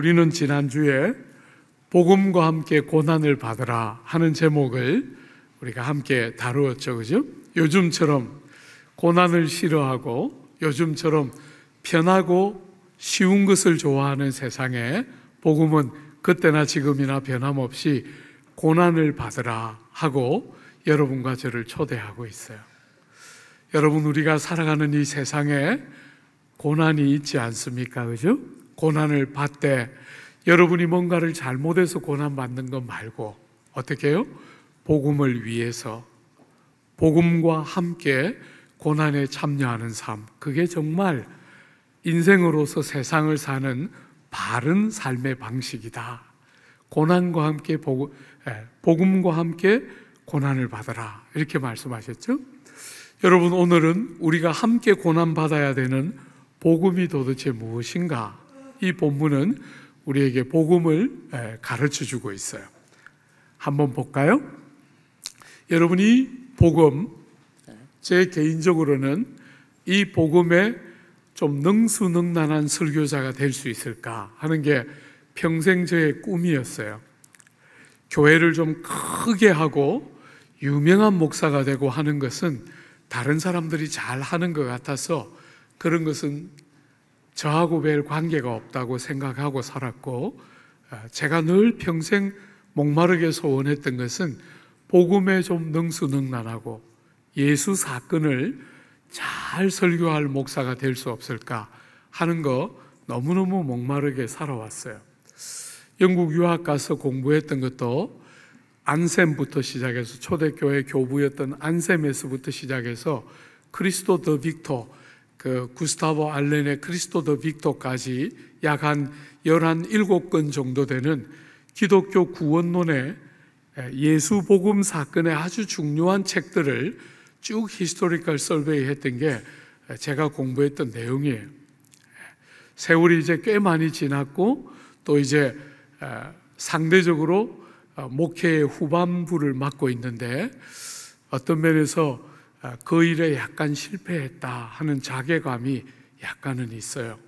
우리는 지난주에 복음과 함께 고난을 받으라 하는 제목을 우리가 함께 다루었죠. 그죠? 요즘처럼 고난을 싫어하고 요즘처럼 편하고 쉬운 것을 좋아하는 세상에 복음은 그때나 지금이나 변함없이 고난을 받으라 하고 여러분과 저를 초대하고 있어요. 여러분, 우리가 살아가는 이 세상에 고난이 있지 않습니까? 그죠? 고난을 받되 여러분이 뭔가를 잘못해서 고난 받는 것 말고 어떻게 해요? 복음을 위해서 복음과 함께 고난에 참여하는 삶. 그게 정말 인생으로서 세상을 사는 바른 삶의 방식이다. 고난과 함께 복음, 예, 복음과 함께 고난을 받아라. 이렇게 말씀하셨죠? 여러분, 오늘은 우리가 함께 고난받아야 되는 복음이 도대체 무엇인가? 이 본문은 우리에게 복음을 가르쳐 주고 있어요. 한번 볼까요? 여러분이 복음, 제 개인적으로는 이 복음에 좀 능수능란한 설교자가 될 수 있을까 하는 게 평생 저의 꿈이었어요. 교회를 좀 크게 하고 유명한 목사가 되고 하는 것은 다른 사람들이 잘 하는 것 같아서 그런 것은 저하고 별 관계가 없다고 생각하고 살았고 어, 제가 늘 평생 목마르게 소원했던 것은 복음에 좀 능수능란하고 예수 사건을 잘 설교할 목사가 될 수 없을까 하는 거 너무너무 목마르게 살아왔어요. 영국 유학 가서 공부했던 것도 안셈부터 시작해서 초대교회 교부였던 안셈에서부터 시작해서 크리스토 더 빅토 그 구스타보 알렌의 크리스토 더 빅토까지 약 한1 7건 정도 되는 기독교 구원론의 예수 복음 사건의 아주 중요한 책들을 쭉 히스토리컬 설베이 했던 게 제가 공부했던 내용이에요. 세월이 이제 꽤 많이 지났고 또 이제 상대적으로 어, 목회의 후반부를 맡고 있는데 어떤 면에서 아, 그 일에 약간 실패했다 하는 자괴감이 약간은 있어요.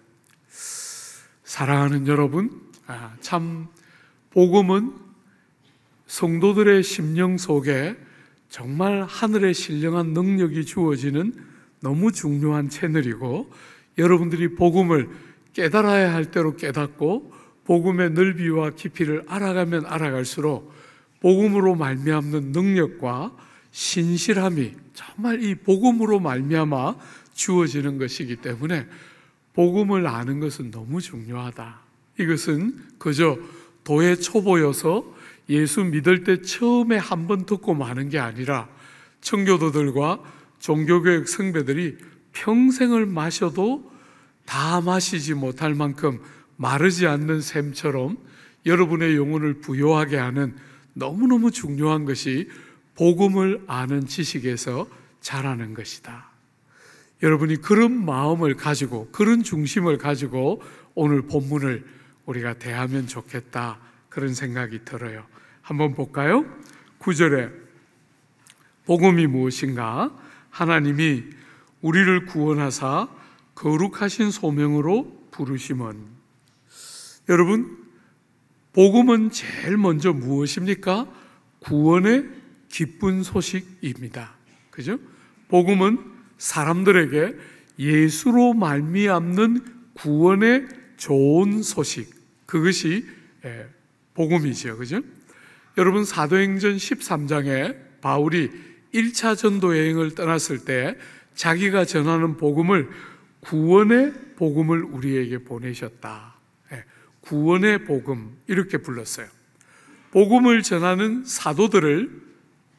사랑하는 여러분, 아, 참 복음은 성도들의 심령 속에 정말 하늘에 신령한 능력이 주어지는 너무 중요한 채널이고 여러분들이 복음을 깨달아야 할 대로 깨닫고 복음의 넓이와 깊이를 알아가면 알아갈수록 복음으로 말미암는 능력과 신실함이 정말 이 복음으로 말미암아 주어지는 것이기 때문에 복음을 아는 것은 너무 중요하다. 이것은 그저 도의 초보여서 예수 믿을 때 처음에 한 번 듣고 마는 게 아니라 청교도들과 종교교육 성배들이 평생을 마셔도 다 마시지 못할 만큼 마르지 않는 샘처럼 여러분의 영혼을 부여하게 하는 너무너무 중요한 것이 복음을 아는 지식에서 자라는 것이다. 여러분이 그런 마음을 가지고 그런 중심을 가지고 오늘 본문을 우리가 대하면 좋겠다 그런 생각이 들어요. 한번 볼까요? 9절에 복음이 무엇인가? 하나님이 우리를 구원하사 거룩하신 소명으로 부르심은 여러분 복음은 제일 먼저 무엇입니까? 구원의 기쁜 소식입니다. 그죠? 복음은 사람들에게 예수로 말미암는 구원의 좋은 소식. 그것이 예, 복음이죠. 그죠? 여러분 사도행전 13장에 바울이 1차 전도 여행을 떠났을 때 자기가 전하는 복음을 구원의 복음을 우리에게 보내셨다. 예, 구원의 복음 이렇게 불렀어요. 복음을 전하는 사도들을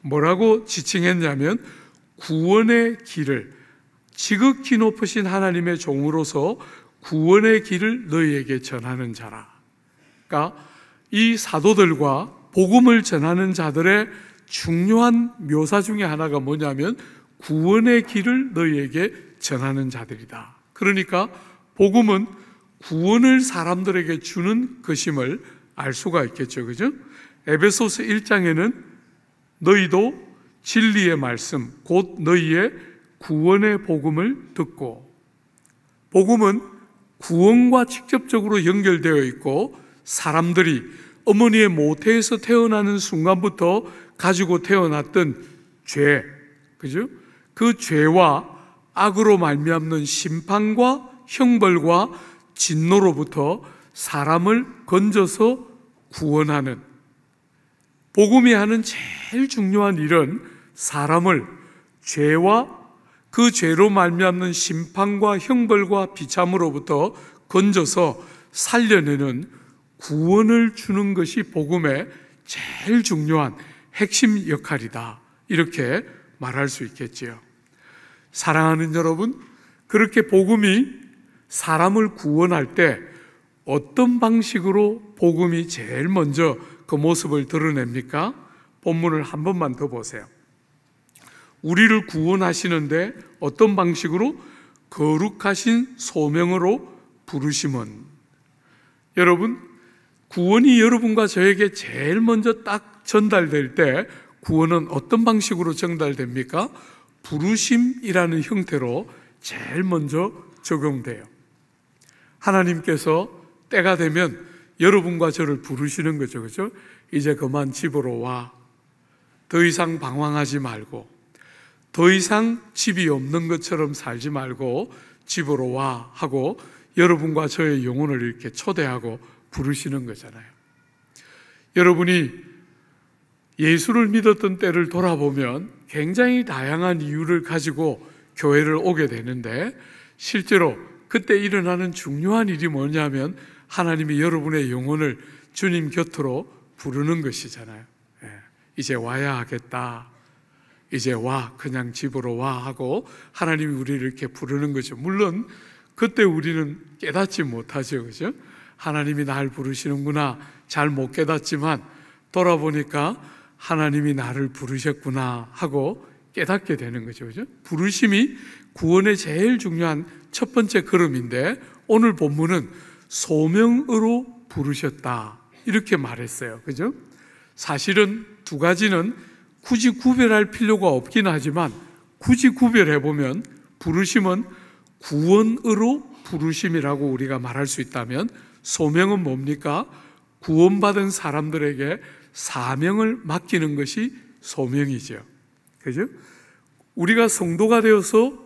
뭐라고 지칭했냐면 구원의 길을 지극히 높으신 하나님의 종으로서 구원의 길을 너희에게 전하는 자라. 그러니까 이 사도들과 복음을 전하는 자들의 중요한 묘사 중에 하나가 뭐냐면 구원의 길을 너희에게 전하는 자들이다. 그러니까 복음은 구원을 사람들에게 주는 것임을 알 수가 있겠죠. 그죠? 에베소서 1장에는 너희도 진리의 말씀, 곧 너희의 구원의 복음을 듣고, 복음은 구원과 직접적으로 연결되어 있고, 사람들이 어머니의 모태에서 태어나는 순간부터 가지고 태어났던 죄, 그죠? 그 죄와 악으로 말미암는 심판과 형벌과 진노로부터 사람을 건져서 구원하는 복음이 하는 제일 중요한 일은 사람을 죄와 그 죄로 말미암는 심판과 형벌과 비참으로부터 건져서 살려내는 구원을 주는 것이 복음의 제일 중요한 핵심 역할이다. 이렇게 말할 수 있겠지요. 사랑하는 여러분, 그렇게 복음이 사람을 구원할 때 어떤 방식으로 복음이 제일 먼저 그 모습을 드러냅니까? 본문을 한 번만 더 보세요. 우리를 구원하시는데 어떤 방식으로 거룩하신 소명으로 부르심은 여러분 구원이 여러분과 저에게 제일 먼저 딱 전달될 때 구원은 어떤 방식으로 전달됩니까? 부르심이라는 형태로 제일 먼저 적용돼요. 하나님께서 때가 되면 여러분과 저를 부르시는 거죠. 그죠? 이제 그만 집으로 와. 더 이상 방황하지 말고, 더 이상 집이 없는 것처럼 살지 말고, 집으로 와. 하고, 여러분과 저의 영혼을 이렇게 초대하고 부르시는 거잖아요. 여러분이 예수를 믿었던 때를 돌아보면 굉장히 다양한 이유를 가지고 교회를 오게 되는데, 실제로 그때 일어나는 중요한 일이 뭐냐면 하나님이 여러분의 영혼을 주님 곁으로 부르는 것이잖아요. 예, 이제 와야 하겠다. 이제 와, 그냥 집으로 와 하고 하나님이 우리를 이렇게 부르는 거죠. 물론 그때 우리는 깨닫지 못하죠. 그죠? 하나님이 날 부르시는구나. 잘 못 깨닫지만 돌아보니까 하나님이 나를 부르셨구나 하고 깨닫게 되는 거죠. 그죠? 부르심이 구원의 제일 중요한 첫 번째 걸음인데 오늘 본문은 소명으로 부르셨다. 이렇게 말했어요. 그죠? 사실은 두 가지는 굳이 구별할 필요가 없긴 하지만 굳이 구별해 보면 부르심은 구원으로 부르심이라고 우리가 말할 수 있다면 소명은 뭡니까? 구원받은 사람들에게 사명을 맡기는 것이 소명이죠. 그죠? 우리가 성도가 되어서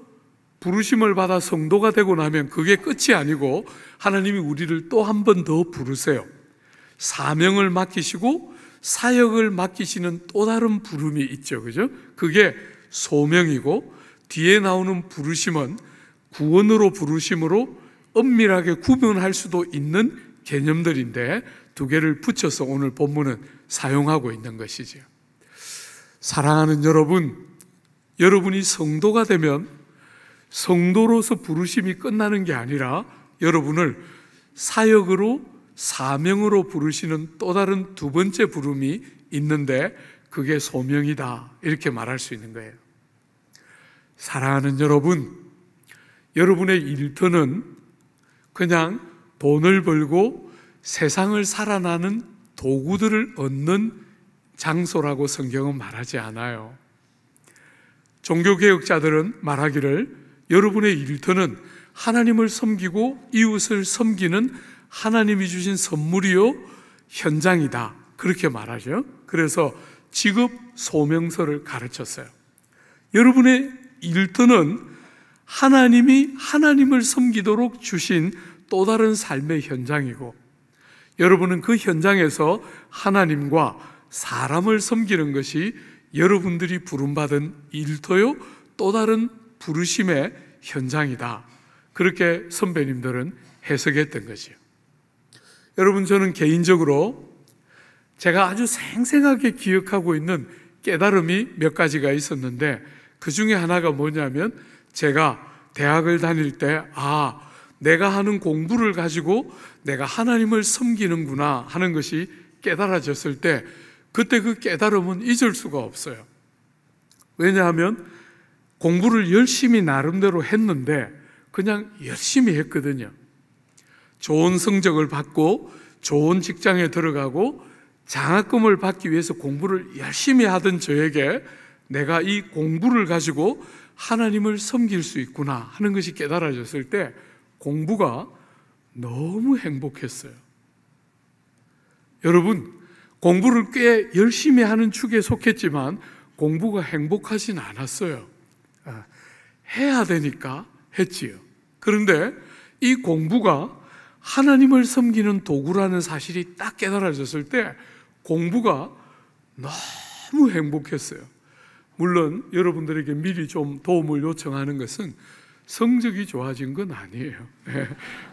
부르심을 받아 성도가 되고 나면 그게 끝이 아니고 하나님이 우리를 또 한 번 더 부르세요. 사명을 맡기시고 사역을 맡기시는 또 다른 부름이 있죠. 그죠? 그게 소명이고 뒤에 나오는 부르심은 구원으로 부르심으로 엄밀하게 구분할 수도 있는 개념들인데 두 개를 붙여서 오늘 본문은 사용하고 있는 것이지요. 사랑하는 여러분, 여러분이 성도가 되면 성도로서 부르심이 끝나는 게 아니라 여러분을 사역으로 사명으로 부르시는 또 다른 두 번째 부름이 있는데 그게 소명이다. 이렇게 말할 수 있는 거예요. 사랑하는 여러분, 여러분의 일터는 그냥 돈을 벌고 세상을 살아나는 도구들을 얻는 장소라고 성경은 말하지 않아요. 종교개혁자들은 말하기를 여러분의 일터는 하나님을 섬기고 이웃을 섬기는 하나님이 주신 선물이요 현장이다 그렇게 말하죠. 그래서 직업 소명서를 가르쳤어요. 여러분의 일터는 하나님이 하나님을 섬기도록 주신 또 다른 삶의 현장이고 여러분은 그 현장에서 하나님과 사람을 섬기는 것이 여러분들이 부름받은 일터요 또 다른 부르심의 현장이다. 그렇게 선배님들은 해석했던 거지요. 여러분, 저는 개인적으로 제가 아주 생생하게 기억하고 있는 깨달음이 몇 가지가 있었는데 그 중에 하나가 뭐냐면 제가 대학을 다닐 때, 아, 내가 하는 공부를 가지고 내가 하나님을 섬기는구나 하는 것이 깨달아졌을 때 그때 그 깨달음은 잊을 수가 없어요. 왜냐하면 공부를 열심히 나름대로 했는데 그냥 열심히 했거든요. 좋은 성적을 받고 좋은 직장에 들어가고 장학금을 받기 위해서 공부를 열심히 하던 저에게 내가 이 공부를 가지고 하나님을 섬길 수 있구나 하는 것이 깨달아졌을 때 공부가 너무 행복했어요. 여러분, 공부를 꽤 열심히 하는 축에 속했지만 공부가 행복하진 않았어요. 아, 해야 되니까 했지요. 그런데 이 공부가 하나님을 섬기는 도구라는 사실이 딱 깨달아졌을 때 공부가 너무 행복했어요. 물론 여러분들에게 미리 좀 도움을 요청하는 것은 성적이 좋아진 건 아니에요.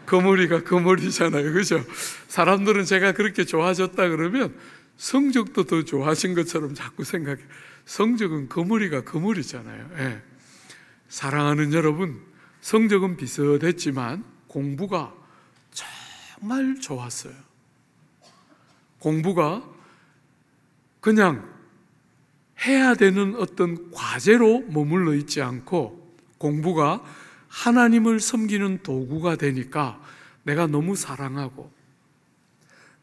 거머리가 네. 그 거머리잖아요. 그 그죠? 사람들은 제가 그렇게 좋아졌다 그러면 성적도 더 좋아진 것처럼 자꾸 생각해. 성적은 거머리가 그 거머리잖아요. 네. 사랑하는 여러분, 성적은 비슷했지만 공부가 정말 좋았어요. 공부가 그냥 해야 되는 어떤 과제로 머물러 있지 않고 공부가 하나님을 섬기는 도구가 되니까 내가 너무 사랑하고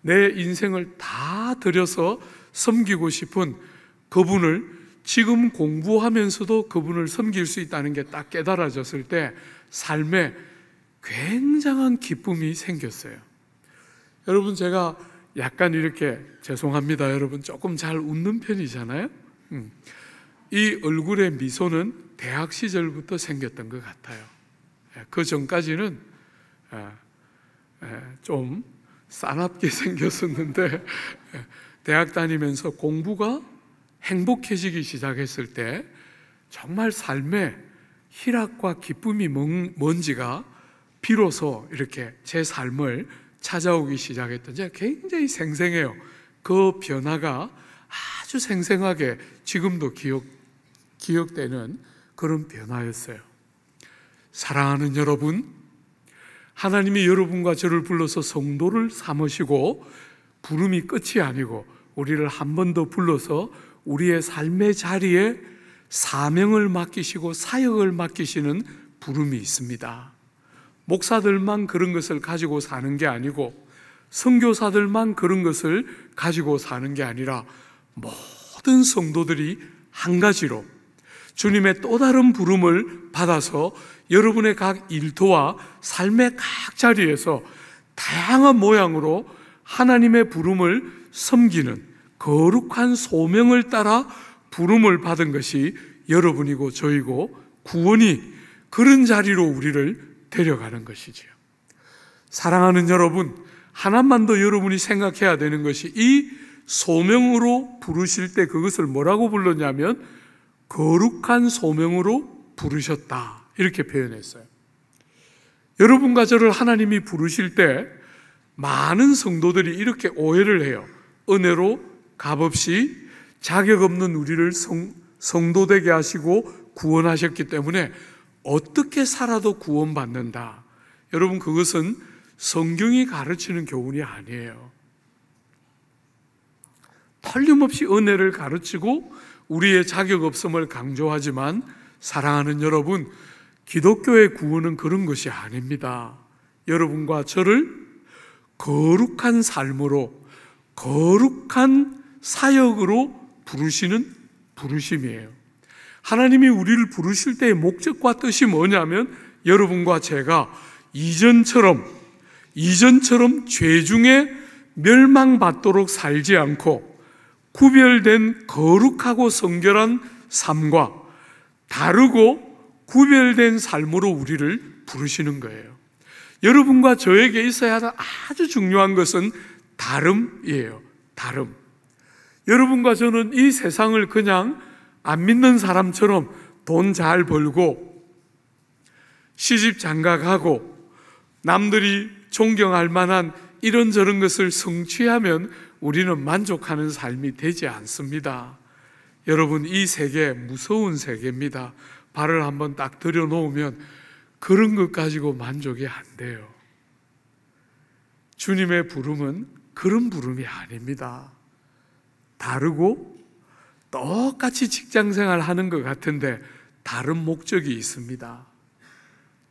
내 인생을 다 들여서 섬기고 싶은 그분을 지금 공부하면서도 그분을 섬길 수 있다는 게 딱 깨달아졌을 때 삶에 굉장한 기쁨이 생겼어요. 여러분 제가 약간 이렇게 죄송합니다. 여러분 조금 잘 웃는 편이잖아요. 음. 이 얼굴의 미소는 대학 시절부터 생겼던 것 같아요. 예, 그 전까지는 예, 예, 좀 싸납게 생겼었는데 대학 다니면서 공부가 행복해지기 시작했을 때 정말 삶의 희락과 기쁨이 뭔지가 비로소 이렇게 제 삶을 찾아오기 시작했던 지 굉장히 생생해요. 그 변화가 아주 생생하게 지금도 기억, 기억되는 그런 변화였어요. 사랑하는 여러분, 하나님이 여러분과 저를 불러서 성도를 삼으시고, 부름이 끝이 아니고, 우리를 한 번 더 불러서 우리의 삶의 자리에 사명을 맡기시고 사역을 맡기시는 부름이 있습니다. 목사들만 그런 것을 가지고 사는 게 아니고 선교사들만 그런 것을 가지고 사는 게 아니라 모든 성도들이 한 가지로 주님의 또 다른 부름을 받아서 여러분의 각 일터와 삶의 각 자리에서 다양한 모양으로 하나님의 부름을 섬기는 거룩한 소명을 따라 부름을 받은 것이 여러분이고 저이고 구원이 그런 자리로 우리를 데려가는 것이지요. 사랑하는 여러분, 하나만 더 여러분이 생각해야 되는 것이 이 소명으로 부르실 때 그것을 뭐라고 불렀냐면 거룩한 소명으로 부르셨다. 이렇게 표현했어요. 여러분과 저를 하나님이 부르실 때 많은 성도들이 이렇게 오해를 해요. 은혜로 값없이 자격 없는 우리를 성, 성도 되게 하시고 구원하셨기 때문에 어떻게 살아도 구원받는다. 여러분 그것은 성경이 가르치는 교훈이 아니에요. 틀림없이 은혜를 가르치고 우리의 자격 없음을 강조하지만 사랑하는 여러분, 기독교의 구원은 그런 것이 아닙니다. 여러분과 저를 거룩한 삶으로 거룩한 사역으로 부르시는 부르심이에요. 하나님이 우리를 부르실 때의 목적과 뜻이 뭐냐면 여러분과 제가 이전처럼 이전처럼 죄 중에 멸망받도록 살지 않고 구별된 거룩하고 성결한 삶과 다르고 구별된 삶으로 우리를 부르시는 거예요. 여러분과 저에게 있어야 하 아주 중요한 것은 다름이에요. 다름. 여러분과 저는 이 세상을 그냥 안 믿는 사람처럼 돈 잘 벌고 시집 장가가고 남들이 존경할 만한 이런저런 것을 성취하면 우리는 만족하는 삶이 되지 않습니다. 여러분, 이 세계 무서운 세계입니다. 발을 한번 딱 들여놓으면 그런 것 가지고 만족이 안 돼요. 주님의 부름은 그런 부름이 아닙니다. 다르고 똑같이 직장 생활 하는 것 같은데 다른 목적이 있습니다.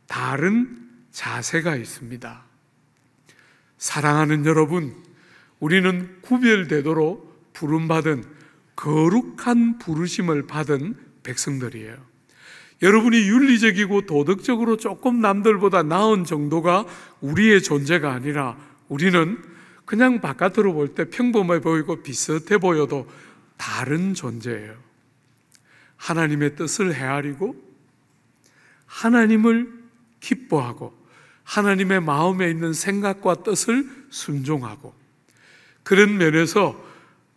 다른 자세가 있습니다. 사랑하는 여러분, 우리는 구별되도록 부름받은 거룩한 부르심을 받은 백성들이에요. 여러분이 윤리적이고 도덕적으로 조금 남들보다 나은 정도가 우리의 존재가 아니라 우리는 그냥 바깥으로 볼 때 평범해 보이고 비슷해 보여도 다른 존재예요. 하나님의 뜻을 헤아리고 하나님을 기뻐하고 하나님의 마음에 있는 생각과 뜻을 순종하고 그런 면에서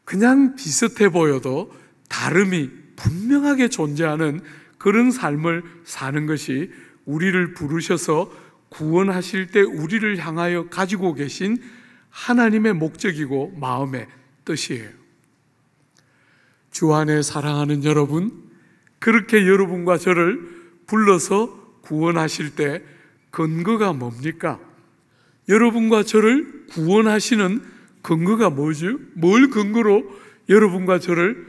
그냥 비슷해 보여도 다름이 분명하게 존재하는 그런 삶을 사는 것이 우리를 부르셔서 구원하실 때 우리를 향하여 가지고 계신 하나님의 목적이고 마음의 뜻이에요. 주 안에 사랑하는 여러분, 그렇게 여러분과 저를 불러서 구원하실 때 근거가 뭡니까? 여러분과 저를 구원하시는 근거가 뭐죠? 뭘 근거로 여러분과 저를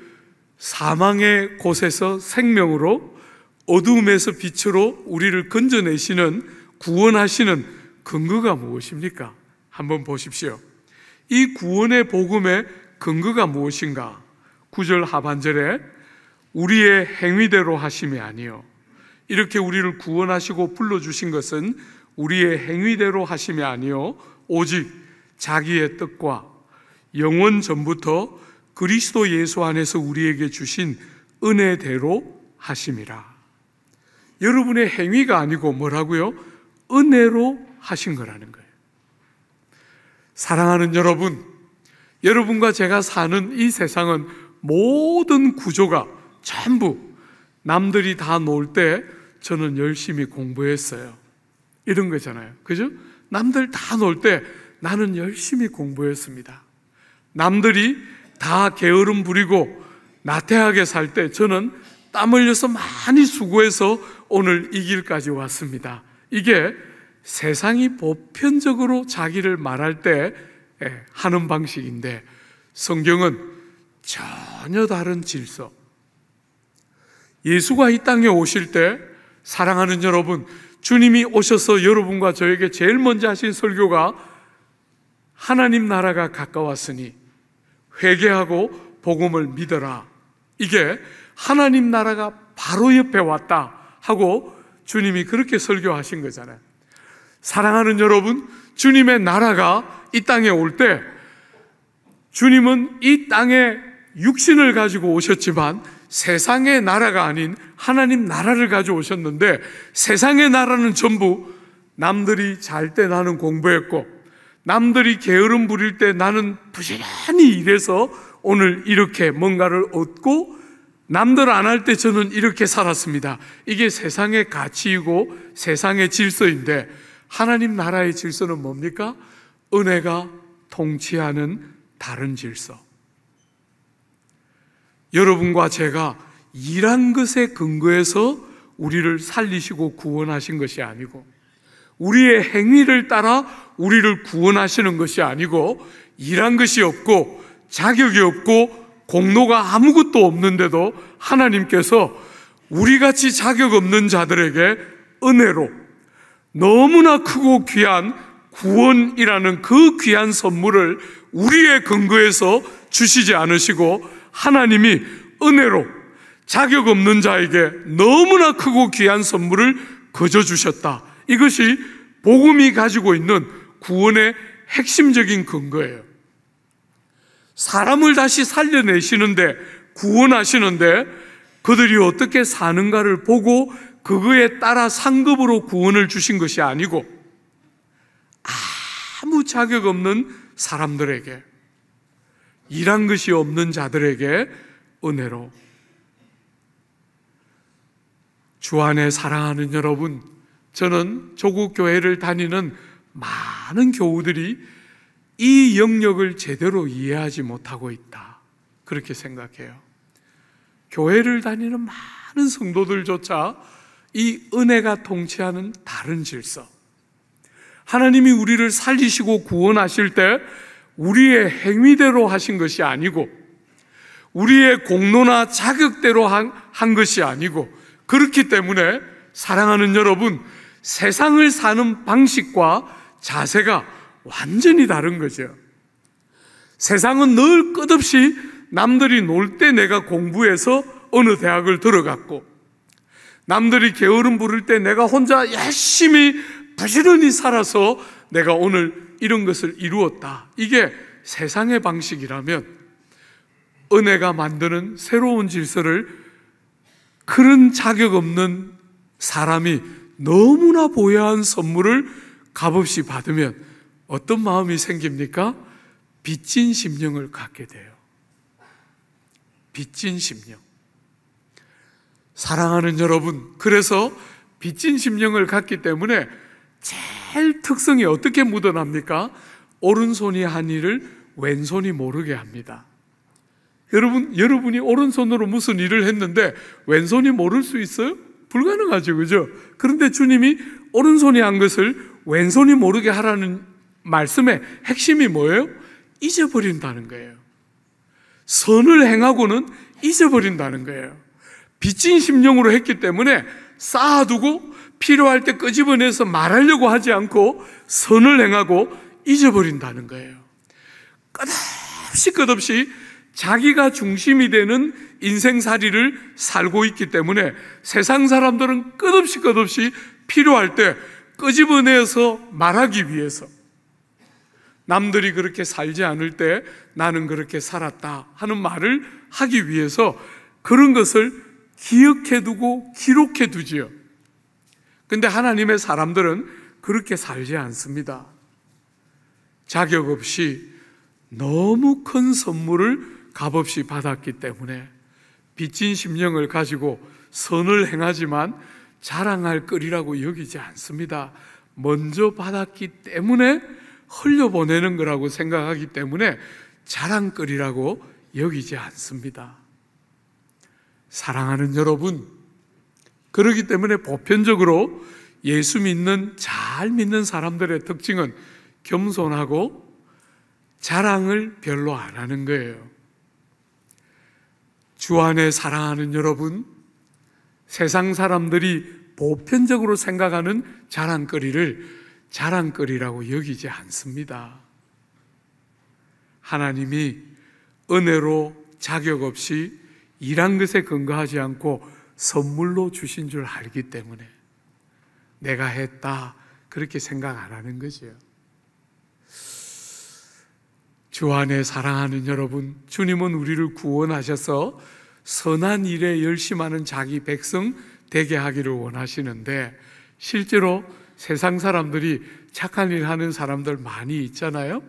사망의 곳에서 생명으로 어두움에서 빛으로 우리를 건져내시는 구원하시는 근거가 무엇입니까? 한번 보십시오. 이 구원의 복음의 근거가 무엇인가? 9절 하반절에 우리의 행위대로 하심이 아니요. 이렇게 우리를 구원하시고 불러주신 것은 우리의 행위대로 하심이 아니요. 오직 자기의 뜻과 영원 전부터 그리스도 예수 안에서 우리에게 주신 은혜대로 하심이라. 여러분의 행위가 아니고 뭐라고요? 은혜로 하신 거라는 거예요. 사랑하는 여러분, 여러분과 제가 사는 이 세상은 모든 구조가 전부 남들이 다 놀 때 저는 열심히 공부했어요. 이런 거잖아요. 그죠? 남들 다 놀 때 나는 열심히 공부했습니다. 남들이 다 게으름 부리고 나태하게 살 때 저는 땀 흘려서 많이 수고해서 오늘 이 길까지 왔습니다. 이게 세상이 보편적으로 자기를 말할 때 예, 하는 방식인데 성경은 전혀 다른 질서. 예수가 이 땅에 오실 때 사랑하는 여러분, 주님이 오셔서 여러분과 저에게 제일 먼저 하신 설교가 하나님 나라가 가까웠으니 회개하고 복음을 믿어라. 이게 하나님 나라가 바로 옆에 왔다 하고 주님이 그렇게 설교하신 거잖아요. 사랑하는 여러분, 주님의 나라가 이 땅에 올 때 주님은 이 땅에 육신을 가지고 오셨지만 세상의 나라가 아닌 하나님 나라를 가져오셨는데 세상의 나라는 전부 남들이 잘 때 나는 공부했고 남들이 게으름 부릴 때 나는 부지런히 일해서 오늘 이렇게 뭔가를 얻고 남들 안 할 때 저는 이렇게 살았습니다. 이게 세상의 가치이고 세상의 질서인데 하나님 나라의 질서는 뭡니까? 은혜가 통치하는 다른 질서. 여러분과 제가 일한 것에 근거해서 우리를 살리시고 구원하신 것이 아니고, 우리의 행위를 따라 우리를 구원하시는 것이 아니고, 일한 것이 없고, 자격이 없고, 공로가 아무것도 없는데도 하나님께서 우리 같이 자격 없는 자들에게 은혜로 너무나 크고 귀한 구원이라는 그 귀한 선물을 우리의 근거에서 주시지 않으시고 하나님이 은혜로 자격 없는 자에게 너무나 크고 귀한 선물을 거저 주셨다. 이것이 복음이 가지고 있는 구원의 핵심적인 근거예요. 사람을 다시 살려내시는데 구원하시는데 그들이 어떻게 사는가를 보고 그거에 따라 상급으로 구원을 주신 것이 아니고 아무 자격 없는 사람들에게 일한 것이 없는 자들에게 은혜로 주 안에 사랑하는 여러분, 저는 조국 교회를 다니는 많은 교우들이 이 영역을 제대로 이해하지 못하고 있다. 그렇게 생각해요. 교회를 다니는 많은 성도들조차 이 은혜가 통치하는 다른 질서. 하나님이 우리를 살리시고 구원하실 때 우리의 행위대로 하신 것이 아니고 우리의 공로나 자극대로 한, 한 것이 아니고 그렇기 때문에 사랑하는 여러분 세상을 사는 방식과 자세가 완전히 다른 거죠. 세상은 늘 끝없이 남들이 놀 때 내가 공부해서 어느 대학을 들어갔고 남들이 게으름 부를 때 내가 혼자 열심히 부지런히 살아서 내가 오늘 이런 것을 이루었다. 이게 세상의 방식이라면 은혜가 만드는 새로운 질서를 그런 자격 없는 사람이 너무나 보야한 선물을 값없이 받으면 어떤 마음이 생깁니까? 빚진 심령을 갖게 돼요. 빚진 심령. 사랑하는 여러분, 그래서 빚진 심령을 갖기 때문에 제일 특성이 어떻게 묻어납니까? 오른손이 한 일을 왼손이 모르게 합니다. 여러분, 여러분이 오른손으로 무슨 일을 했는데 왼손이 모를 수 있어요? 불가능하죠, 그죠? 그런데 주님이 오른손이 한 것을 왼손이 모르게 하라는 말씀의 핵심이 뭐예요? 잊어버린다는 거예요. 선을 행하고는 잊어버린다는 거예요. 빚진 심령으로 했기 때문에 쌓아두고 필요할 때 끄집어내서 말하려고 하지 않고 선을 행하고 잊어버린다는 거예요. 끝없이 끝없이 자기가 중심이 되는 인생살이를 살고 있기 때문에 세상 사람들은 끝없이 끝없이 필요할 때 끄집어내서 말하기 위해서 남들이 그렇게 살지 않을 때 나는 그렇게 살았다 하는 말을 하기 위해서 그런 것을 기억해두고 기록해두지요. 근데 하나님의 사람들은 그렇게 살지 않습니다. 자격 없이 너무 큰 선물을 값없이 받았기 때문에 빚진 심령을 가지고 선을 행하지만 자랑할 끌이라고 여기지 않습니다. 먼저 받았기 때문에 흘려보내는 거라고 생각하기 때문에 자랑거리라고 여기지 않습니다. 사랑하는 여러분, 그러기 때문에 보편적으로 예수 믿는, 잘 믿는 사람들의 특징은 겸손하고 자랑을 별로 안 하는 거예요. 주 안에 사랑하는 여러분, 세상 사람들이 보편적으로 생각하는 자랑거리를 자랑거리라고 여기지 않습니다. 하나님이 은혜로 자격 없이 일한 것에 근거하지 않고 선물로 주신 줄 알기 때문에 내가 했다 그렇게 생각 안 하는 거지요. 주 안에 사랑하는 여러분, 주님은 우리를 구원하셔서 선한 일에 열심하는 자기 백성 되게 하기를 원하시는데 실제로 세상 사람들이 착한 일 하는 사람들 많이 있잖아요.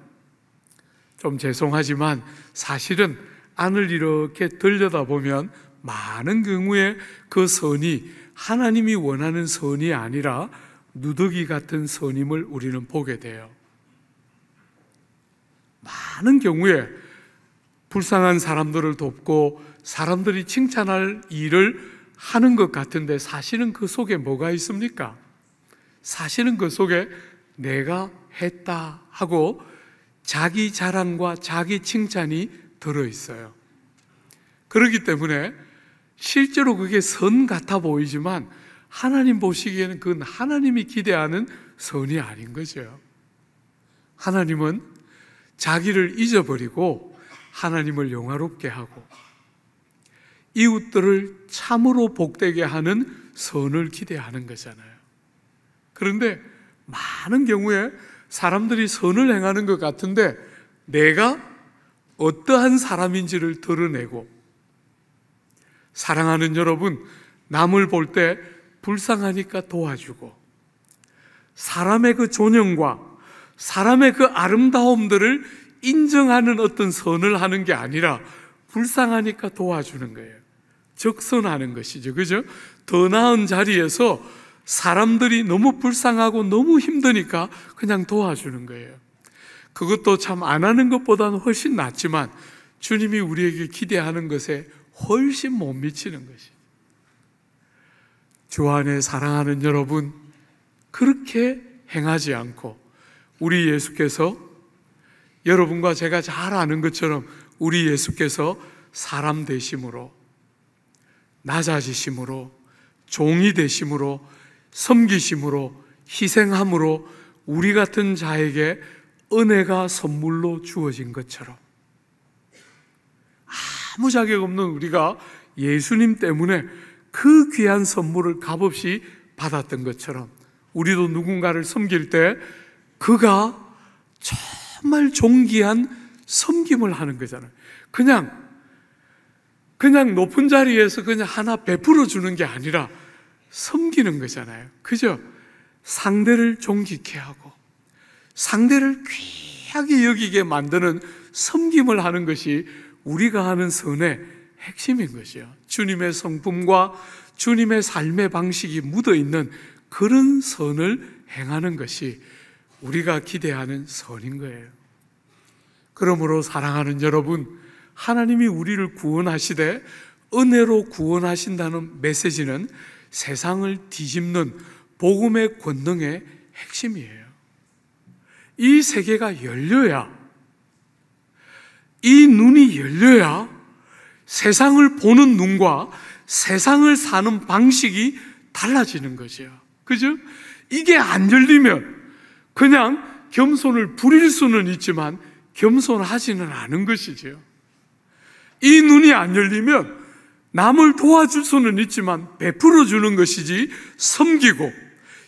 좀 죄송하지만 사실은 안을 이렇게 들여다보면 많은 경우에 그 선이 하나님이 원하는 선이 아니라 누더기 같은 선임을 우리는 보게 돼요. 많은 경우에 불쌍한 사람들을 돕고 사람들이 칭찬할 일을 하는 것 같은데 사실은 그 속에 뭐가 있습니까? 사실은 그 속에 내가 했다 하고 자기 자랑과 자기 칭찬이 들어 있어요. 그렇기 때문에 실제로 그게 선 같아 보이지만 하나님 보시기에는 그건 하나님이 기대하는 선이 아닌 거죠. 하나님은 자기를 잊어버리고 하나님을 영화롭게 하고 이웃들을 참으로 복되게 하는 선을 기대하는 거잖아요. 그런데 많은 경우에 사람들이 선을 행하는 것 같은데 내가 어떠한 사람인지를 드러내고 사랑하는 여러분, 남을 볼 때 불쌍하니까 도와주고 사람의 그 존영과 사람의 그 아름다움들을 인정하는 어떤 선을 하는 게 아니라 불쌍하니까 도와주는 거예요. 적선하는 것이죠. 그죠? 더 나은 자리에서 사람들이 너무 불쌍하고 너무 힘드니까 그냥 도와주는 거예요. 그것도 참 안 하는 것보다는 훨씬 낫지만 주님이 우리에게 기대하는 것에 훨씬 못 미치는 것이. 주 안에 사랑하는 여러분, 그렇게 행하지 않고 우리 예수께서 여러분과 제가 잘 아는 것처럼 우리 예수께서 사람 되심으로 낮아지심으로 종이 되심으로 섬기심으로 희생함으로 우리 같은 자에게 은혜가 선물로 주어진 것처럼 아무 자격 없는 우리가 예수님 때문에 그 귀한 선물을 값없이 받았던 것처럼 우리도 누군가를 섬길 때 그가 정말 존귀한 섬김을 하는 거잖아요. 그냥 그냥 높은 자리에서 그냥 하나 베풀어 주는 게 아니라 섬기는 거잖아요. 그죠? 상대를 존귀케 하고 상대를 귀하게 여기게 만드는 섬김을 하는 것이 우리가 하는 선의 핵심인 것이요. 주님의 성품과 주님의 삶의 방식이 묻어 있는 그런 선을 행하는 것이 우리가 기대하는 선인 거예요. 그러므로 사랑하는 여러분, 하나님이 우리를 구원하시되 은혜로 구원하신다는 메시지는 세상을 뒤집는 복음의 권능의 핵심이에요. 이 세계가 열려야, 이 눈이 열려야 세상을 보는 눈과 세상을 사는 방식이 달라지는 거죠. 그죠? 이게 안 열리면 그냥 겸손을 부릴 수는 있지만 겸손하지는 않은 것이지요. 이 눈이 안 열리면 남을 도와줄 수는 있지만 베풀어 주는 것이지 섬기고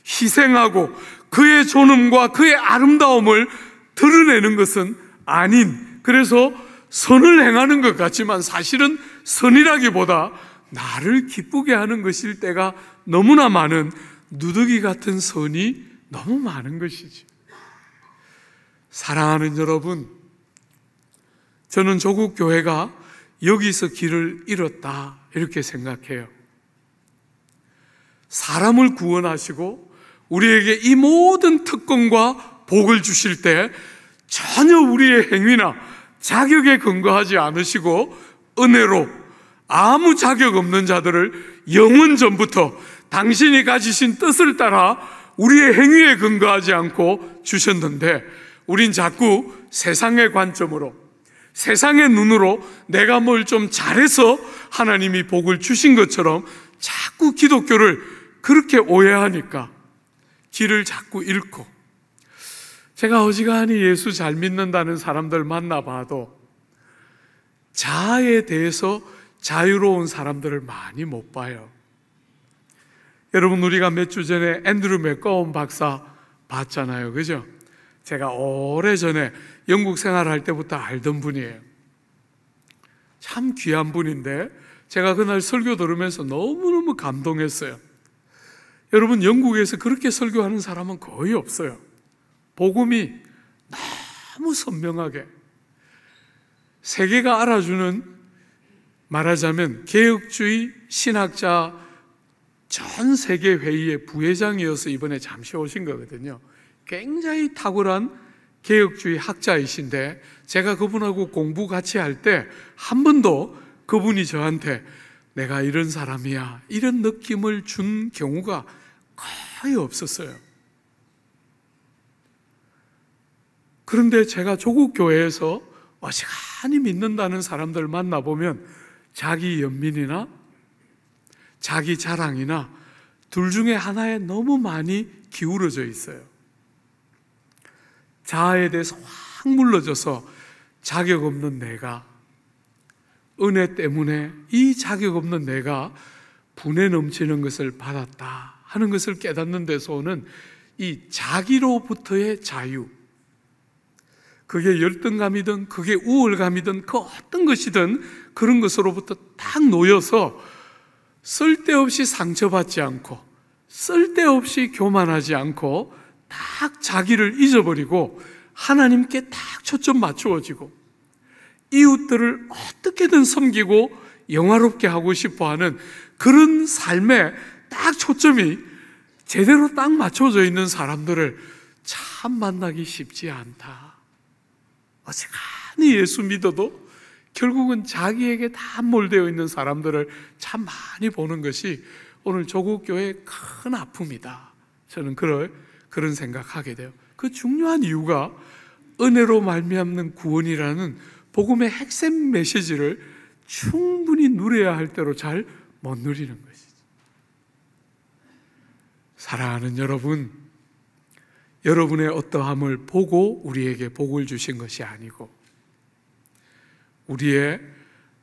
희생하고 그의 존엄과 그의 아름다움을 드러내는 것은 아닌 그래서 선을 행하는 것 같지만 사실은 선이라기보다 나를 기쁘게 하는 것일 때가 너무나 많은 누더기 같은 선이 너무 많은 것이지. 사랑하는 여러분, 저는 조국 교회가 여기서 길을 잃었다 이렇게 생각해요. 사람을 구원하시고 우리에게 이 모든 특권과 복을 주실 때 전혀 우리의 행위나 자격에 근거하지 않으시고 은혜로 아무 자격 없는 자들을 영원 전부터 당신이 가지신 뜻을 따라 우리의 행위에 근거하지 않고 주셨는데 우린 자꾸 세상의 관점으로 세상의 눈으로 내가 뭘 좀 잘해서 하나님이 복을 주신 것처럼 자꾸 기독교를 그렇게 오해하니까 길을 자꾸 잃고 제가 어지간히 예수 잘 믿는다는 사람들 만나봐도 자아에 대해서 자유로운 사람들을 많이 못 봐요. 여러분 우리가 몇 주 전에 앤드루 맥거운 박사 봤잖아요. 그죠? 제가 오래전에 영국 생활할 때부터 알던 분이에요. 참 귀한 분인데 제가 그날 설교 들으면서 너무너무 감동했어요. 여러분 영국에서 그렇게 설교하는 사람은 거의 없어요. 복음이 너무 선명하게 세계가 알아주는 말하자면 개혁주의 신학자 전 세계 회의의 부회장이어서 이번에 잠시 오신 거거든요. 굉장히 탁월한 개혁주의 학자이신데 제가 그분하고 공부 같이 할 때 한 번도 그분이 저한테 내가 이런 사람이야 이런 느낌을 준 경우가 거의 없었어요. 그런데 제가 조국 교회에서 어시간히 믿는다는 사람들 만나보면 자기 연민이나 자기 자랑이나 둘 중에 하나에 너무 많이 기울어져 있어요. 자아에 대해서 확 물러져서 자격 없는 내가, 은혜 때문에 이 자격 없는 내가 분해 넘치는 것을 받았다. 하는 것을 깨닫는 데서 오는 이 자기로부터의 자유. 그게 열등감이든 그게 우월감이든 그 어떤 것이든 그런 것으로부터 딱 놓여서 쓸데없이 상처받지 않고 쓸데없이 교만하지 않고 딱 자기를 잊어버리고 하나님께 딱 초점 맞추어지고 이웃들을 어떻게든 섬기고 영화롭게 하고 싶어 하는 그런 삶에 딱 초점이 제대로 딱 맞춰져 있는 사람들을 참 만나기 쉽지 않다. 어지간히 예수 믿어도 결국은 자기에게 다 몰되어 있는 사람들을 참 많이 보는 것이 오늘 조국 교회의 큰 아픔이다. 저는 그럴 그런 생각하게 돼요. 그 중요한 이유가 은혜로 말미암는 구원이라는 복음의 핵심 메시지를 충분히 누려야 할 때로 잘 못 누리는 거예요. 사랑하는 여러분, 여러분의 어떠함을 보고 우리에게 복을 주신 것이 아니고, 우리의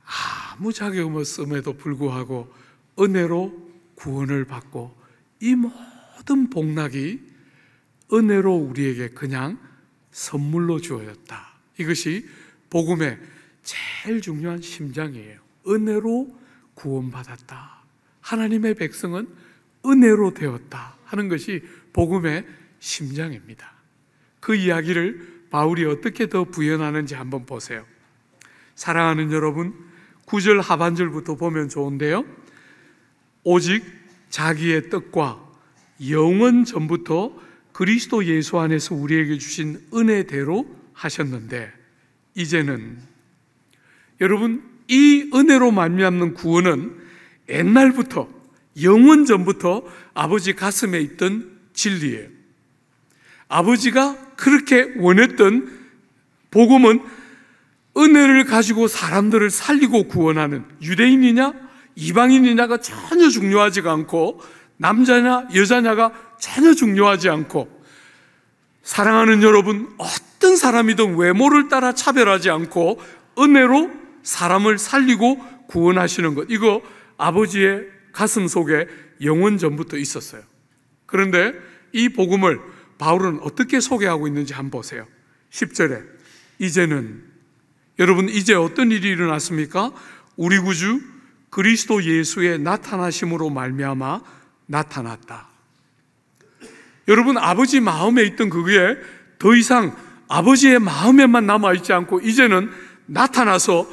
아무 자격 없음에도 불구하고 은혜로 구원을 받고 이 모든 복락이 은혜로 우리에게 그냥 선물로 주어졌다. 이것이 복음의 제일 중요한 심장이에요. 은혜로 구원받았다. 하나님의 백성은 은혜로 되었다 하는 것이 복음의 심장입니다. 그 이야기를 바울이 어떻게 더 부연하는지 한번 보세요. 사랑하는 여러분, 9절 하반절부터 보면 좋은데요. 오직 자기의 뜻과 영원 전부터 그리스도 예수 안에서 우리에게 주신 은혜대로 하셨는데 이제는 여러분 이 은혜로 말미암는 구원은 옛날부터 영원 전부터 아버지 가슴에 있던 진리예요. 아버지가 그렇게 원했던 복음은 은혜를 가지고 사람들을 살리고 구원하는 유대인이냐 이방인이냐가 전혀 중요하지가 않고 남자냐 여자냐가 전혀 중요하지 않고 사랑하는 여러분 어떤 사람이든 외모를 따라 차별하지 않고 은혜로 사람을 살리고 구원하시는 것 이거 아버지의 가슴 속에 영원 전부터 있었어요. 그런데 이 복음을 바울은 어떻게 소개하고 있는지 한번 보세요. 10절에 이제는 여러분 이제 어떤 일이 일어났습니까? 우리 구주 그리스도 예수의 나타나심으로 말미암아 나타났다. 여러분 아버지 마음에 있던 그게 더 이상 아버지의 마음에만 남아 있지 않고 이제는 나타나서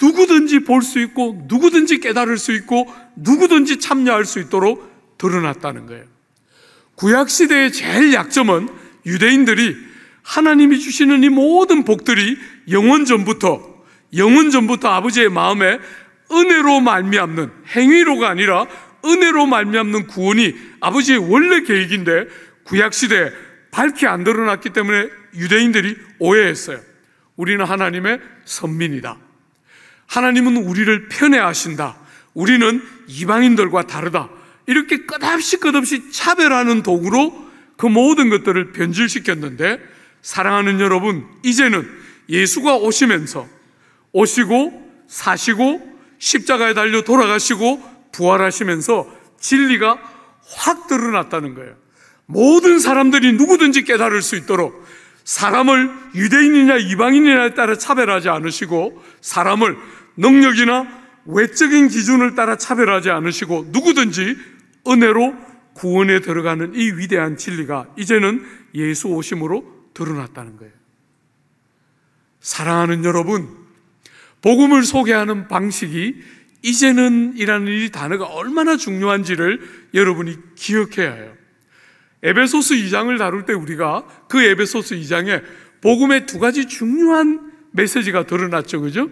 누구든지 볼 수 있고 누구든지 깨달을 수 있고 누구든지 참여할 수 있도록 드러났다는 거예요. 구약 시대의 제일 약점은 유대인들이 하나님이 주시는 이 모든 복들이 영원 전부터 영원 전부터 아버지의 마음에 은혜로 말미암는 행위로가 아니라 은혜로 말미암는 구원이 아버지의 원래 계획인데 구약 시대에 밝게안 드러났기 때문에 유대인들이 오해했어요. 우리는 하나님의 선민이다. 하나님은 우리를 편애하신다. 우리는 이방인들과 다르다. 이렇게 끝없이 끝없이 차별하는 도구로 그 모든 것들을 변질시켰는데 사랑하는 여러분, 이제는 예수가 오시면서 오시고 사시고 십자가에 달려 돌아가시고 부활하시면서 진리가 확 드러났다는 거예요. 모든 사람들이 누구든지 깨달을 수 있도록 사람을 유대인이냐 이방인이냐에 따라 차별하지 않으시고 사람을 능력이나 외적인 기준을 따라 차별하지 않으시고 누구든지 은혜로 구원에 들어가는 이 위대한 진리가 이제는 예수 오심으로 드러났다는 거예요. 사랑하는 여러분, 복음을 소개하는 방식이 이제는 이라는 이 단어가 얼마나 중요한지를 여러분이 기억해야 해요. 에베소스 2장을 다룰 때 우리가 그 에베소스 2장에 복음의 두 가지 중요한 메시지가 드러났죠. 그죠?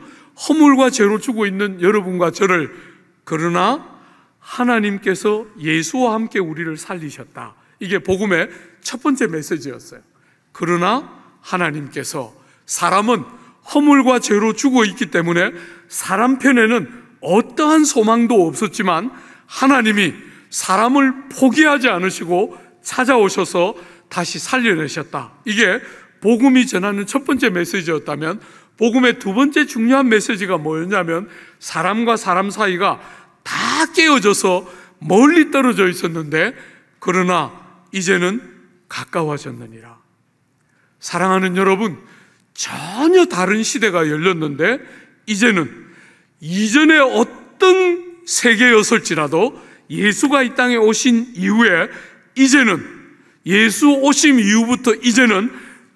허물과 죄로 죽고 있는 여러분과 저를 그러나 하나님께서 예수와 함께 우리를 살리셨다. 이게 복음의 첫 번째 메시지였어요. 그러나 하나님께서 사람은 허물과 죄로 죽어 있기 때문에 사람 편에는 어떠한 소망도 없었지만 하나님이 사람을 포기하지 않으시고 찾아오셔서 다시 살려내셨다. 이게 복음이 전하는 첫 번째 메시지였다면 복음의 두 번째 중요한 메시지가 뭐였냐면 사람과 사람 사이가 다 깨어져서 멀리 떨어져 있었는데 그러나 이제는 가까워졌느니라. 사랑하는 여러분, 전혀 다른 시대가 열렸는데 이제는 이전에 어떤 세계였을지라도 예수가 이 땅에 오신 이후에 이제는 예수 오심 이후부터 이제는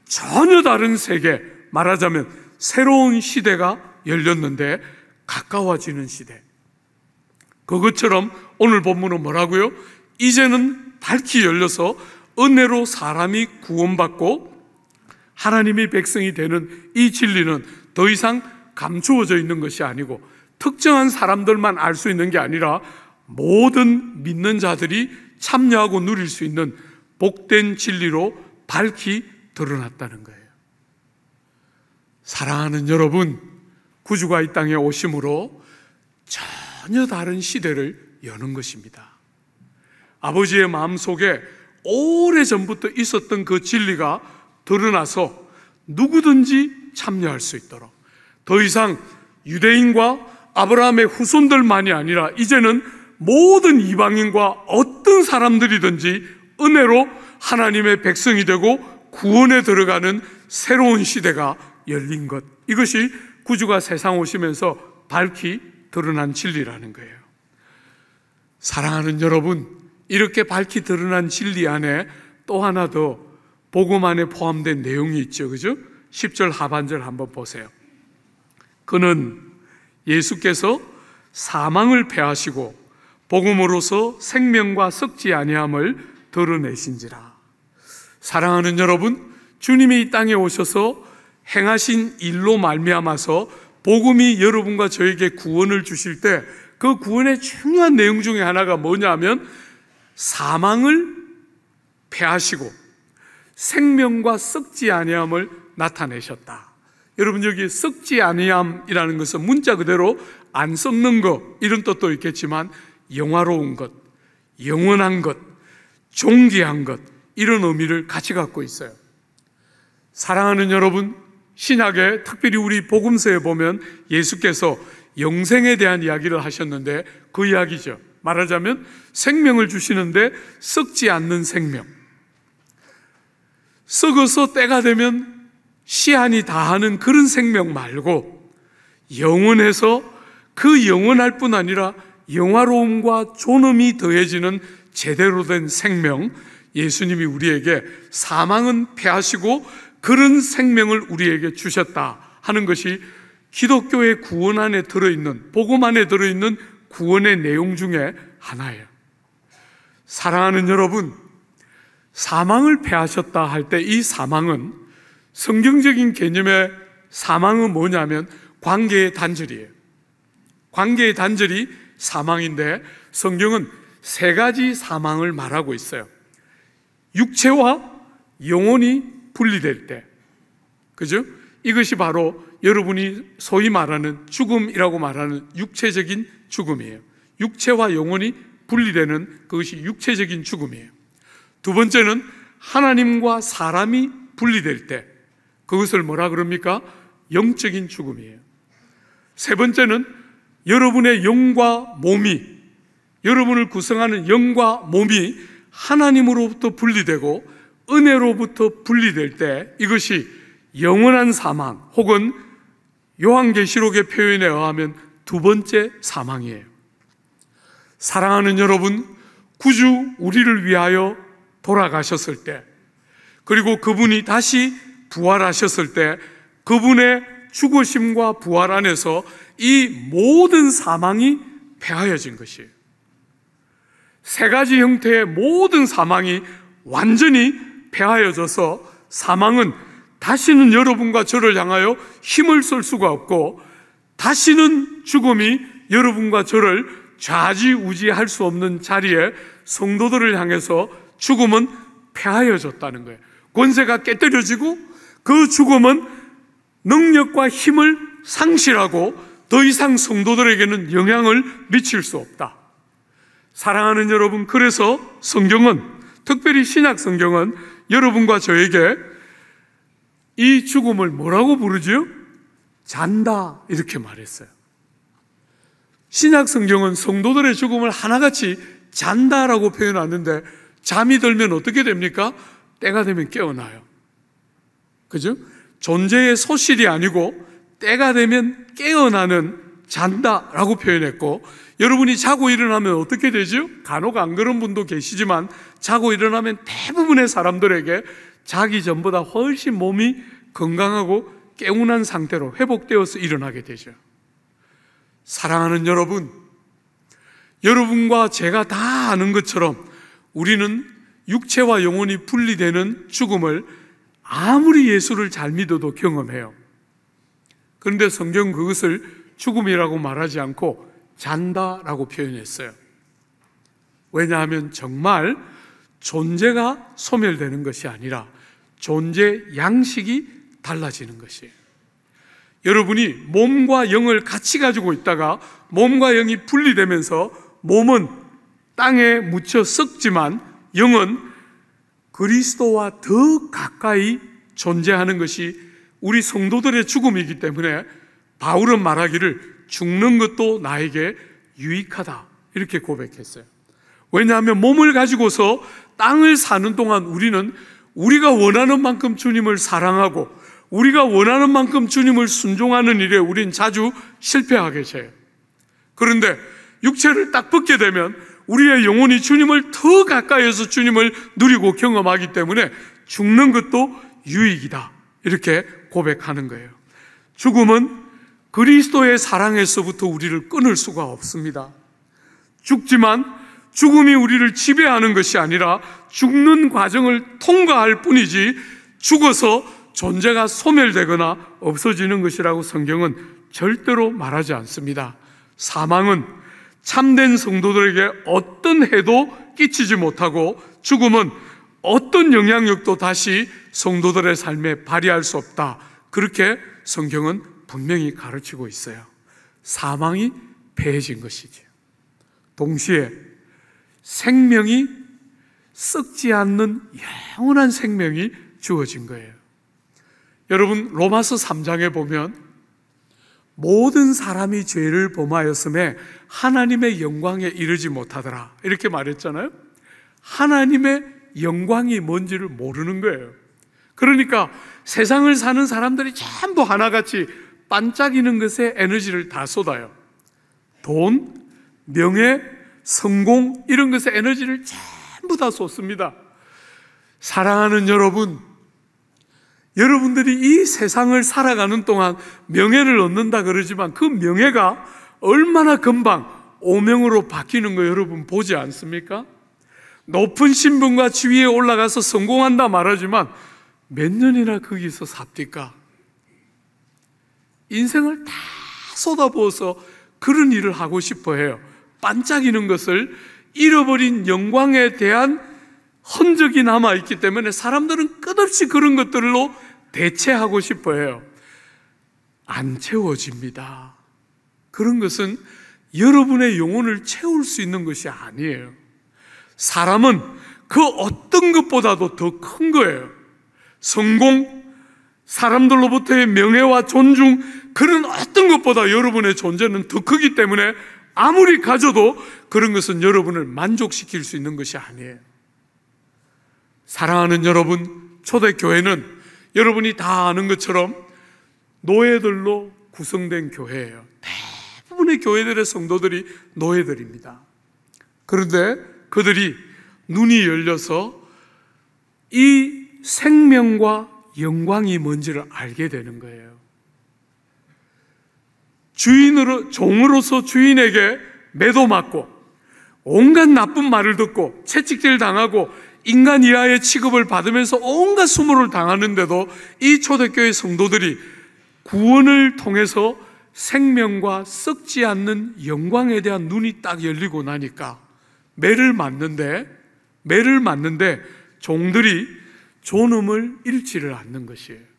전혀 다른 세계 말하자면 새로운 시대가 열렸는데 가까워지는 시대. 그것처럼 오늘 본문은 뭐라고요? 이제는 밝히 열려서 은혜로 사람이 구원받고 하나님의 백성이 되는 이 진리는 더 이상 감추어져 있는 것이 아니고 특정한 사람들만 알 수 있는 게 아니라 모든 믿는 자들이 참여하고 누릴 수 있는 복된 진리로 밝히 드러났다는 거예요. 사랑하는 여러분, 구주가 이 땅에 오심으로 전혀 다른 시대를 여는 것입니다. 아버지의 마음 속에 오래 전부터 있었던 그 진리가 드러나서 누구든지 참여할 수 있도록 더 이상 유대인과 아브라함의 후손들만이 아니라 이제는 모든 이방인과 어떤 사람들이든지 은혜로 하나님의 백성이 되고 구원에 들어가는 새로운 시대가 열린 것. 이것이 구주가 세상 오시면서 밝히 드러난 진리라는 거예요. 사랑하는 여러분, 이렇게 밝히 드러난 진리 안에 또 하나 더 복음 안에 포함된 내용이 있죠. 그죠? 10절 하반절 한번 보세요. 그는 예수께서 사망을 패하시고 복음으로서 생명과 섞지 아니함을 드러내신지라. 사랑하는 여러분, 주님이 이 땅에 오셔서 행하신 일로 말미암아서 복음이 여러분과 저에게 구원을 주실 때 그 구원의 중요한 내용 중에 하나가 뭐냐면 사망을 패하시고 생명과 썩지 아니함을 나타내셨다. 여러분 여기 썩지 아니함이라는 것은 문자 그대로 안 썩는 것 이런 뜻도 있겠지만 영화로운 것, 영원한 것, 존귀한 것 이런 의미를 같이 갖고 있어요. 사랑하는 여러분, 신약에 특별히 우리 복음서에 보면 예수께서 영생에 대한 이야기를 하셨는데 그 이야기죠. 말하자면 생명을 주시는데 썩지 않는 생명. 썩어서 때가 되면 시한이 다하는 그런 생명 말고 영원해서 그 영원할 뿐 아니라 영화로움과 존엄이 더해지는 제대로 된 생명 예수님이 우리에게 사망은 패하시고 그런 생명을 우리에게 주셨다 하는 것이 기독교의 구원 안에 들어있는, 복음 안에 들어있는 구원의 내용 중에 하나예요. 사랑하는 여러분, 사망을 패하셨다 할 때 이 사망은 성경적인 개념의 사망은 뭐냐면 관계의 단절이에요. 관계의 단절이 사망인데 성경은 세 가지 사망을 말하고 있어요. 육체와 영혼이 분리될 때. 그죠? 이것이 바로 여러분이 소위 말하는 죽음이라고 말하는 육체적인 죽음이에요. 육체와 영혼이 분리되는 그것이 육체적인 죽음이에요. 두 번째는 하나님과 사람이 분리될 때 그것을 뭐라 그럽니까? 영적인 죽음이에요. 세 번째는 여러분의 영과 몸이 여러분을 구성하는 영과 몸이 하나님으로부터 분리되고 은혜로부터 분리될 때 이것이 영원한 사망 혹은 요한계시록의 표현에 의하면 두 번째 사망이에요. 사랑하는 여러분, 구주 우리를 위하여 돌아가셨을 때, 그리고 그분이 다시 부활하셨을 때, 그분의 죽으심과 부활 안에서 이 모든 사망이 패하여진 것이에요. 세 가지 형태의 모든 사망이 완전히 패하여져서 사망은 다시는 여러분과 저를 향하여 힘을 쏠 수가 없고 다시는 죽음이 여러분과 저를 좌지우지할 수 없는 자리에 성도들을 향해서 죽음은 패하여졌다는 거예요. 권세가 깨뜨려지고 그 죽음은 능력과 힘을 상실하고 더 이상 성도들에게는 영향을 미칠 수 없다. 사랑하는 여러분, 그래서 성경은, 특별히 신약 성경은 여러분과 저에게 이 죽음을 뭐라고 부르지요? 잔다 이렇게 말했어요. 신약 성경은 성도들의 죽음을 하나같이 잔다라고 표현하는데 잠이 들면 어떻게 됩니까? 때가 되면 깨어나요. 그죠? 존재의 소실이 아니고 때가 되면 깨어나는 잔다라고 표현했고 여러분이 자고 일어나면 어떻게 되죠? 간혹 안 그런 분도 계시지만 자고 일어나면 대부분의 사람들에게 자기 전보다 훨씬 몸이 건강하고 깨운한 상태로 회복되어서 일어나게 되죠. 사랑하는 여러분, 여러분과 제가 다 아는 것처럼 우리는 육체와 영혼이 분리되는 죽음을 아무리 예수를 잘 믿어도 경험해요. 그런데 성경 그것을 죽음이라고 말하지 않고 잔다라고 표현했어요. 왜냐하면 정말 존재가 소멸되는 것이 아니라 존재 양식이 달라지는 것이에요. 여러분이 몸과 영을 같이 가지고 있다가 몸과 영이 분리되면서 몸은 땅에 묻혀 썩지만 영은 그리스도와 더 가까이 존재하는 것이 우리 성도들의 죽음이기 때문에 바울은 말하기를 죽는 것도 나에게 유익하다. 이렇게 고백했어요. 왜냐하면 몸을 가지고서 땅을 사는 동안 우리는 우리가 원하는 만큼 주님을 사랑하고 우리가 원하는 만큼 주님을 순종하는 일에 우린 자주 실패하게 돼요. 그런데 육체를 딱 벗게 되면 우리의 영혼이 주님을 더 가까이에서 주님을 누리고 경험하기 때문에 죽는 것도 유익이다. 이렇게 고백하는 거예요. 죽음은 그리스도의 사랑에서부터 우리를 끊을 수가 없습니다. 죽지만 죽음이 우리를 지배하는 것이 아니라 죽는 과정을 통과할 뿐이지 죽어서 존재가 소멸되거나 없어지는 것이라고 성경은 절대로 말하지 않습니다. 사망은 참된 성도들에게 어떤 해도 끼치지 못하고 죽음은 어떤 영향력도 다시 성도들의 삶에 발휘할 수 없다. 그렇게 성경은 분명히 가르치고 있어요. 사망이 배해진 것이지 동시에 생명이 썩지 않는 영원한 생명이 주어진 거예요. 여러분, 로마서 3장에 보면 모든 사람이 죄를 범하였음에 하나님의 영광에 이르지 못하더라. 이렇게 말했잖아요. 하나님의 영광이 뭔지를 모르는 거예요. 그러니까 세상을 사는 사람들이 전부 하나같이 반짝이는 것에 에너지를 다 쏟아요. 돈, 명예, 성공, 이런 것에 에너지를 전부 다 쏟습니다. 사랑하는 여러분, 여러분들이 이 세상을 살아가는 동안 명예를 얻는다 그러지만 그 명예가 얼마나 금방 오명으로 바뀌는 거 여러분 보지 않습니까? 높은 신분과 지위에 올라가서 성공한다 말하지만 몇 년이나 거기서 삽니까? 인생을 다 쏟아부어서 그런 일을 하고 싶어 해요. 반짝이는 것을 잃어버린 영광에 대한 흔적이 남아있기 때문에 사람들은 끝없이 그런 것들로 대체하고 싶어 해요. 안 채워집니다. 그런 것은 여러분의 영혼을 채울 수 있는 것이 아니에요. 사람은 그 어떤 것보다도 더 큰 거예요. 성공, 사람들로부터의 명예와 존중, 그런 어떤 것보다 여러분의 존재는 더 크기 때문에 아무리 가져도 그런 것은 여러분을 만족시킬 수 있는 것이 아니에요. 사랑하는 여러분, 초대교회는 여러분이 다 아는 것처럼 노예들로 구성된 교회예요. 대부분의 교회들의 성도들이 노예들입니다. 그런데 그들이 눈이 열려서 이 생명과 영광이 뭔지를 알게 되는 거예요. 주인으로, 종으로서 주인에게 매도 맞고 온갖 나쁜 말을 듣고 채찍질 당하고 인간 이하의 취급을 받으면서 온갖 수모를 당하는데도 이 초대교회 성도들이 구원을 통해서 생명과 썩지 않는 영광에 대한 눈이 딱 열리고 나니까 매를 맞는데 매를 맞는데 종들이 존음을 잃지를 않는 것이에요.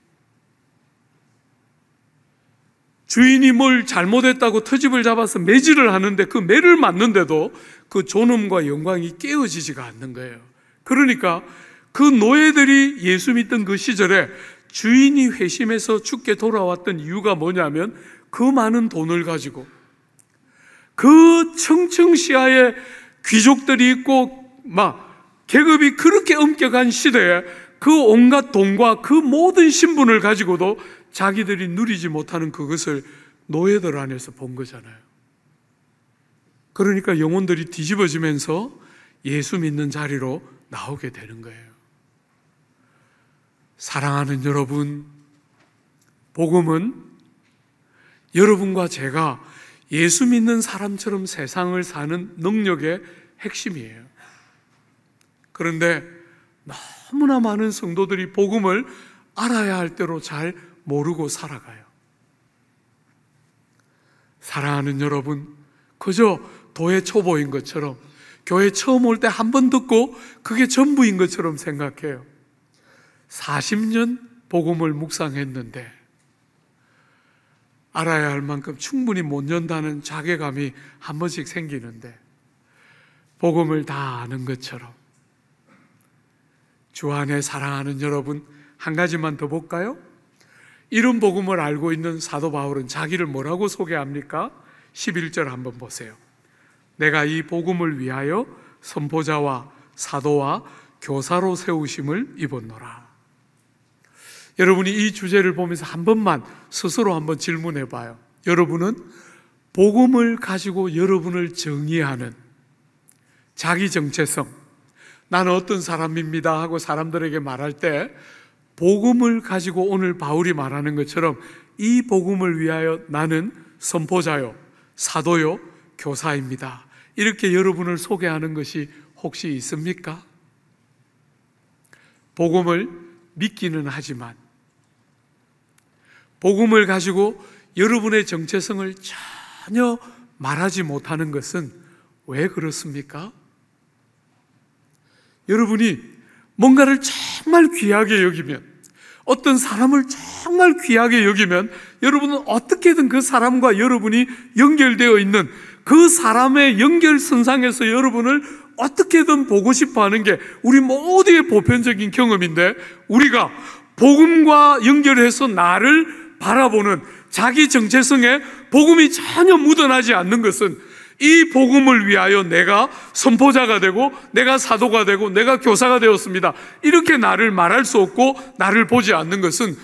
주인이 뭘 잘못했다고 터집을 잡아서 매질을 하는데 그 매를 맞는데도 그 존엄과 영광이 깨어지지가 않는 거예요. 그러니까 그 노예들이 예수 믿던 그 시절에 주인이 회심해서 죽게 돌아왔던 이유가 뭐냐면 그 많은 돈을 가지고 그 청청시하에 귀족들이 있고 막 계급이 그렇게 엄격한 시대에 그 온갖 돈과 그 모든 신분을 가지고도 자기들이 누리지 못하는 그것을 노예들 안에서 본 거잖아요. 그러니까 영혼들이 뒤집어지면서 예수 믿는 자리로 나오게 되는 거예요. 사랑하는 여러분, 복음은 여러분과 제가 예수 믿는 사람처럼 세상을 사는 능력의 핵심이에요. 그런데 너무나 많은 성도들이 복음을 알아야 할 대로 잘 모르고 살아가요. 사랑하는 여러분, 그저 도의 초보인 것처럼 교회 처음 올 때 한 번 듣고 그게 전부인 것처럼 생각해요. 40년 복음을 묵상했는데 알아야 할 만큼 충분히 못 연다는 자괴감이 한 번씩 생기는데 복음을 다 아는 것처럼 주 안에 사랑하는 여러분 한 가지만 더 볼까요? 이런 복음을 알고 있는 사도 바울은 자기를 뭐라고 소개합니까? 11절 한번 보세요. 내가 이 복음을 위하여 선포자와 사도와 교사로 세우심을 입었노라. 여러분이 이 주제를 보면서 한 번만 스스로 한번 질문해 봐요. 여러분은 복음을 가지고 여러분을 정의하는 자기 정체성, 나는 어떤 사람입니다 하고 사람들에게 말할 때 복음을 가지고 오늘 바울이 말하는 것처럼 이 복음을 위하여 나는 선포자요, 사도요, 교사입니다. 이렇게 여러분을 소개하는 것이 혹시 있습니까? 복음을 믿기는 하지만 복음을 가지고 여러분의 정체성을 전혀 말하지 못하는 것은 왜 그렇습니까? 여러분이 뭔가를 정말 귀하게 여기면 어떤 사람을 정말 귀하게 여기면 여러분은 어떻게든 그 사람과 여러분이 연결되어 있는 그 사람의 연결선상에서 여러분을 어떻게든 보고 싶어 하는 게 우리 모두의 보편적인 경험인데 우리가 복음과 연결해서 나를 바라보는 자기 정체성에 복음이 전혀 묻어나지 않는 것은 이 복음을 위하여 내가 선포자가 되고 내가 사도가 되고 내가 교사가 되었습니다. 이렇게 나를 말할 수 없고 나를 보지 않는 것은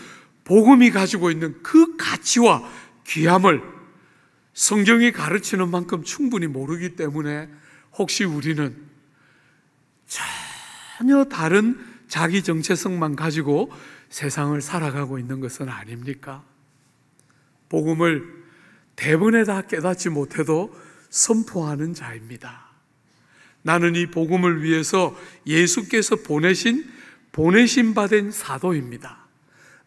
복음이 가지고 있는 그 가치와 귀함을 성경이 가르치는 만큼 충분히 모르기 때문에 혹시 우리는 전혀 다른 자기 정체성만 가지고 세상을 살아가고 있는 것은 아닙니까? 복음을 대번에 다 깨닫지 못해도 선포하는 자입니다. 나는 이 복음을 위해서 예수께서 보내신 보내신 바된 사도입니다.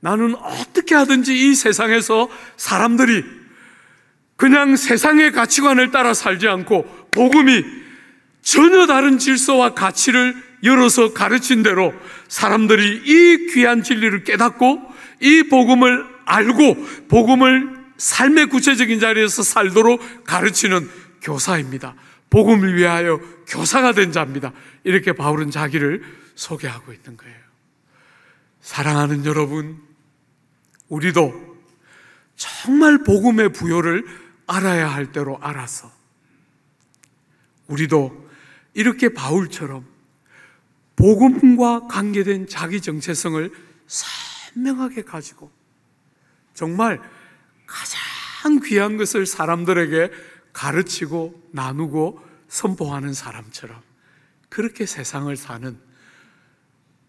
나는 어떻게 하든지 이 세상에서 사람들이 그냥 세상의 가치관을 따라 살지 않고 복음이 전혀 다른 질서와 가치를 열어서 가르친 대로 사람들이 이 귀한 진리를 깨닫고 이 복음을 알고 복음을 삶의 구체적인 자리에서 살도록 가르치는 교사입니다. 복음을 위하여 교사가 된 자입니다. 이렇게 바울은 자기를 소개하고 있는 거예요. 사랑하는 여러분, 우리도 정말 복음의 부여를 알아야 할 대로 알아서 우리도 이렇게 바울처럼 복음과 관계된 자기 정체성을 선명하게 가지고 정말 가장 귀한 것을 사람들에게 가르치고 나누고 선포하는 사람처럼 그렇게 세상을 사는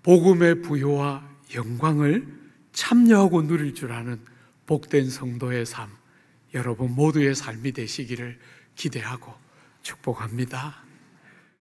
복음의 부여와 영광을 참여하고 누릴 줄 아는 복된 성도의 삶, 여러분 모두의 삶이 되시기를 기대하고 축복합니다.